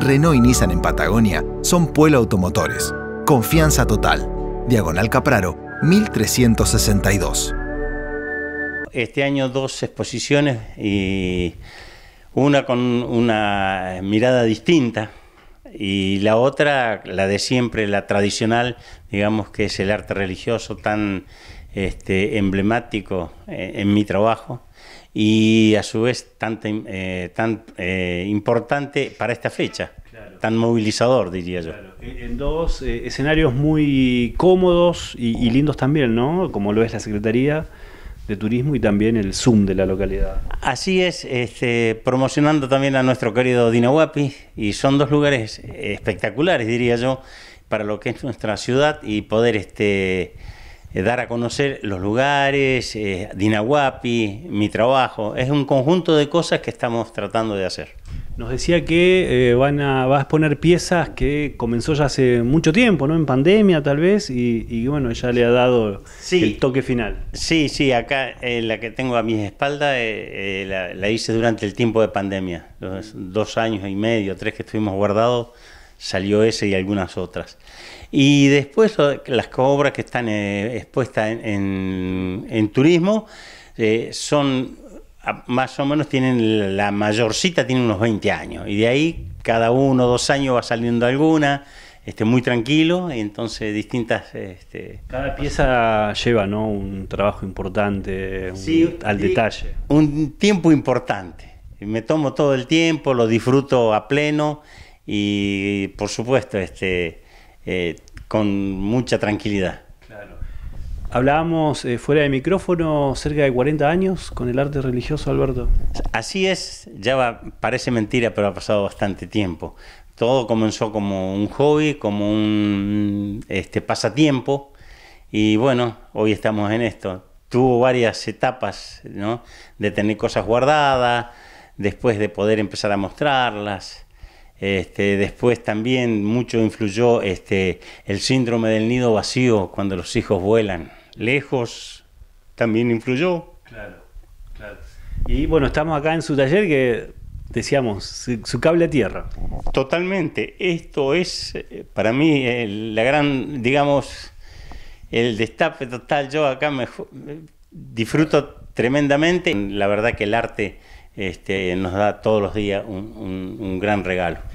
Renault y Nissan en Patagonia son Pueblo Automotores. Confianza total. Diagonal Capraro, 1362. Este año dos exposiciones y una con una mirada distinta y la otra, la de siempre, la tradicional, digamos que es el arte religioso tan este, emblemático eh, en, mi trabajo y a su vez tan, eh, tan eh, importante para esta fecha, tan movilizador, diría yo. En dos escenarios muy cómodos y, lindos también, ¿no? Como lo es la Secretaría de Turismo y también el Zoom de la localidad. Así es, este, promocionando también a nuestro querido Dinahuapi, y son dos lugares espectaculares, diría yo, para lo que es nuestra ciudad y poder... este eh, dar a conocer los lugares, eh, Dinahuapi, mi trabajo. Es un conjunto de cosas que estamos tratando de hacer. Nos decía que eh, vas van a, poner piezas que comenzó ya hace mucho tiempo, ¿no? En pandemia tal vez, y, bueno, ya le ha dado el toque final. Sí, sí, acá la que tengo a mi espalda la, la, hice durante el tiempo de pandemia, los dos años y medio, tres que estuvimos guardados, salió ese y algunas otras. Y después las cobras que están eh, expuestas en, turismo eh, son más o menos tienen la mayorcita tiene unos 20 años y de ahí cada uno o dos años va saliendo alguna este, muy tranquilo y entonces distintas este, cada pieza lleva un trabajo importante al detalle un tiempo importante me tomo todo el tiempo lo disfruto a pleno y por supuesto este, eh, con mucha tranquilidad. Claro. Hablábamos eh, fuera de micrófono cerca de 40 años con el arte religioso, Alberto. Así es, ya parece mentira, pero ha pasado bastante tiempo. Todo comenzó como un hobby, como un este, pasatiempo y bueno, hoy estamos en esto. Tuvo varias etapas de tener cosas guardadas, después de poder empezar a mostrarlas este, después también mucho influyó este, el síndrome del nido vacío cuando los hijos vuelan lejos, también influyó. Claro, claro. Y bueno, estamos acá en su taller que decíamos, su, cable a tierra. Totalmente, esto es eh, para mí la gran, digamos, el destape total. Yo acá me, eh, disfruto tremendamente. La verdad que el arte este, nos da todos los días un gran regalo.